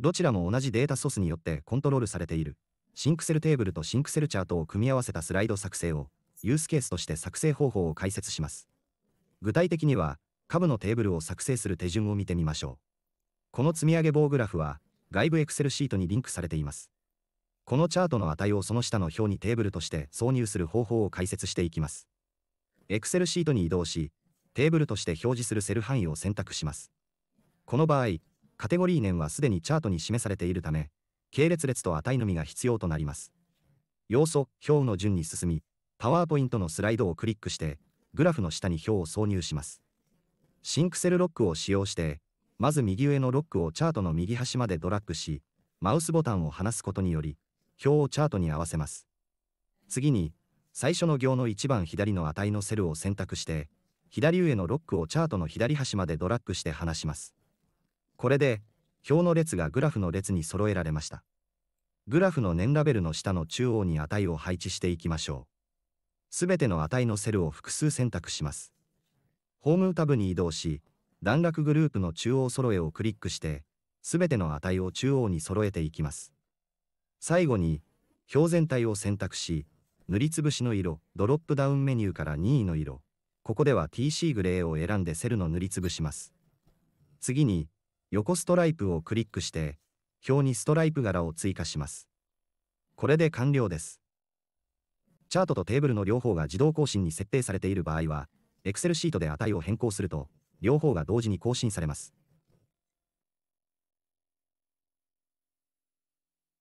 どちらも同じデータソースによってコントロールされている。シンクセルテーブルとシンクセルチャートを組み合わせたスライド作成を、ユースケースとして作成方法を解説します。具体的には、株のテーブルを作成する手順を見てみましょう。この積み上げ棒グラフは、外部 Excel シートにリンクされています。このチャートの値をその下の表にテーブルとして挿入する方法を解説していきます。Excel シートに移動し、テーブルとして表示するセル範囲を選択します。この場合、カテゴリー年はすでにチャートに示されているため、系列列と値のみが必要となります。要素、表の順に進み、パワーポイントのスライドをクリックして、グラフの下に表を挿入します。シンクセルロックを使用して、まず右上のロックをチャートの右端までドラッグし、マウスボタンを離すことにより、表をチャートに合わせます。次に、最初の行の一番左の値のセルを選択して、左上のロックをチャートの左端までドラッグして離します。これで、表の列がグラフの列に揃えられました。グラフの年ラベルの下の中央に値を配置していきましょう。すべての値のセルを複数選択します。ホームタブに移動し、段落グループの中央揃えをクリックして、すべての値を中央に揃えていきます。最後に、表全体を選択し、塗りつぶしの色、ドロップダウンメニューから任意の色、ここでは TC グレーを選んでセルの塗りつぶします。次に、横ストライプをクリックして、表にストライプ柄を追加します。これで完了です。チャートとテーブルの両方が自動更新に設定されている場合は、Excel シートで値を変更すると、両方が同時に更新されます。